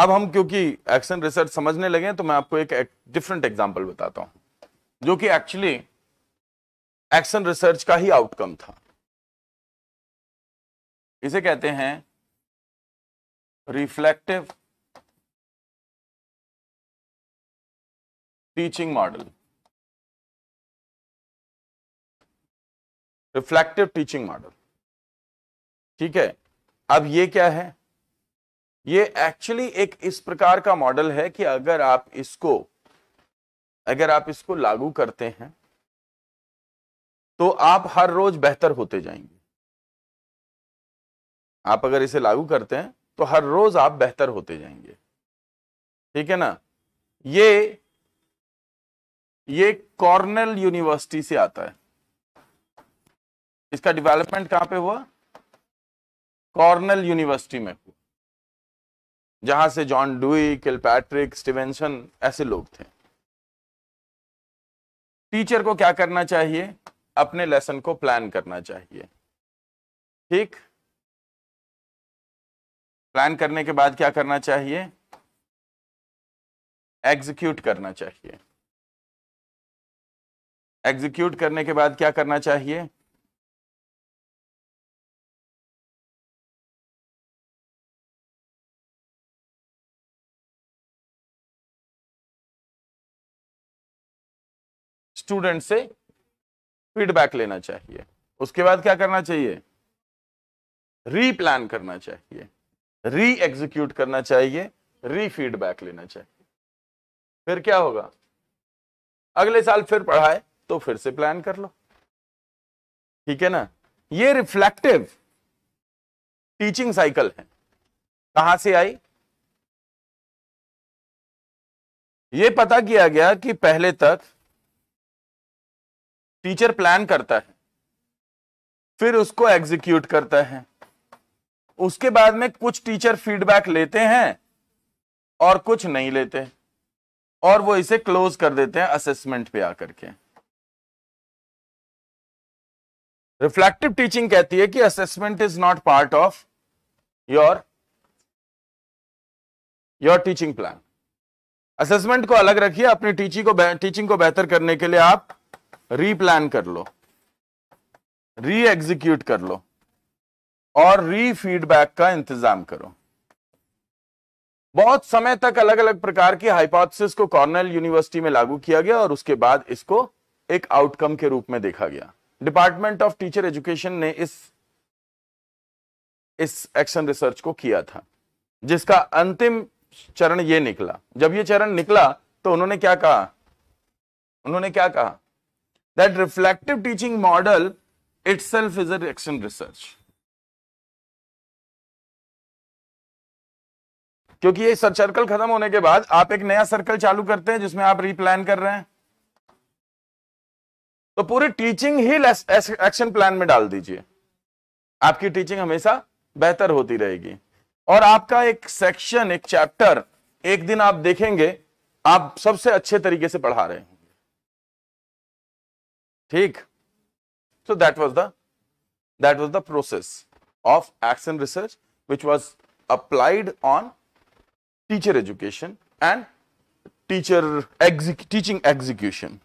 अब हम क्योंकि एक्शन रिसर्च समझने लगे तो मैं आपको एक डिफरेंट एग्जाम्पल बताता हूं जो कि एक्चुअली एक्शन रिसर्च का ही आउटकम था इसे कहते हैं reflective teaching model reflective teaching model ठीक है अब ये क्या है ये एक्चुअली एक इस प्रकार का मॉडल है कि अगर आप इसको अगर आप इसको लागू करते हैं तो आप हर रोज बेहतर होते जाएंगे आप अगर इसे लागू करते हैं तो हर रोज आप बेहतर होते जाएंगे ठीक है ना ये ये कॉर्नेल यूनिवर्सिटी से आता है इसका डेवलपमेंट कहां पे हुआ कॉर्नेल यूनिवर्सिटी में हुआ जहां से जॉन डुई किलपैट्रिक स्टीवेंसन ऐसे लोग थे टीचर को क्या करना चाहिए अपने लेसन को प्लान करना चाहिए ठीक प्लान करने के बाद क्या करना चाहिए एग्जीक्यूट करना चाहिए एग्जीक्यूट करने के बाद क्या करना चाहिए स्टूडेंट से फीडबैक लेना चाहिए उसके बाद क्या करना चाहिए रीप्लान करना चाहिए री एग्जीक्यूट करना चाहिए री फीडबैक लेना चाहिए फिर क्या होगा अगले साल फिर पढ़ाए तो फिर से प्लान कर लो ठीक है ना ये रिफ्लेक्टिव टीचिंग साइकिल है कहां से आई ये पता किया गया कि पहले तक टीचर प्लान करता है फिर उसको एग्जीक्यूट करता है उसके बाद में कुछ टीचर फीडबैक लेते हैं और कुछ नहीं लेते और वो इसे क्लोज कर देते हैं असेसमेंट पे आकर के रिफ्लेक्टिव टीचिंग कहती है कि assessment is not part of your your teaching plan assessment को अलग रखिए अपनी टीचिंग को टीचिंग को बेहतर करने के लिए आप रीप्लान कर लो री एग्जीक्यूट कर लो और री फीडबैक का इंतजाम करो बहुत समय तक अलग अलग प्रकार की हाइपोथेसिस को कॉर्नेल यूनिवर्सिटी में लागू किया गया और उसके बाद इसको एक आउटकम के रूप में देखा गया डिपार्टमेंट ऑफ टीचर एजुकेशन ने इस इस एक्शन रिसर्च को किया था जिसका अंतिम चरण यह निकला जब ये चरण निकला तो उन्होंने क्या कहा उन्होंने क्या कहा that reflective teaching model itself is a reaction research. क्योंकि ये सर्कल खत्म होने के बाद आप एक नया सर्कल चालू करते हैं जिसमें आप रीप्लान कर रहे हैं तो पूरी टीचिंग ही एक्शन प्लान में डाल दीजिए आपकी टीचिंग हमेशा बेहतर होती रहेगी और आपका एक सेक्शन एक चैप्टर एक दिन आप देखेंगे आप सबसे अच्छे तरीके से पढ़ा रहे हैं ठीक so that was the that was the process of action research which was applied on teacher education and teacher teaching execution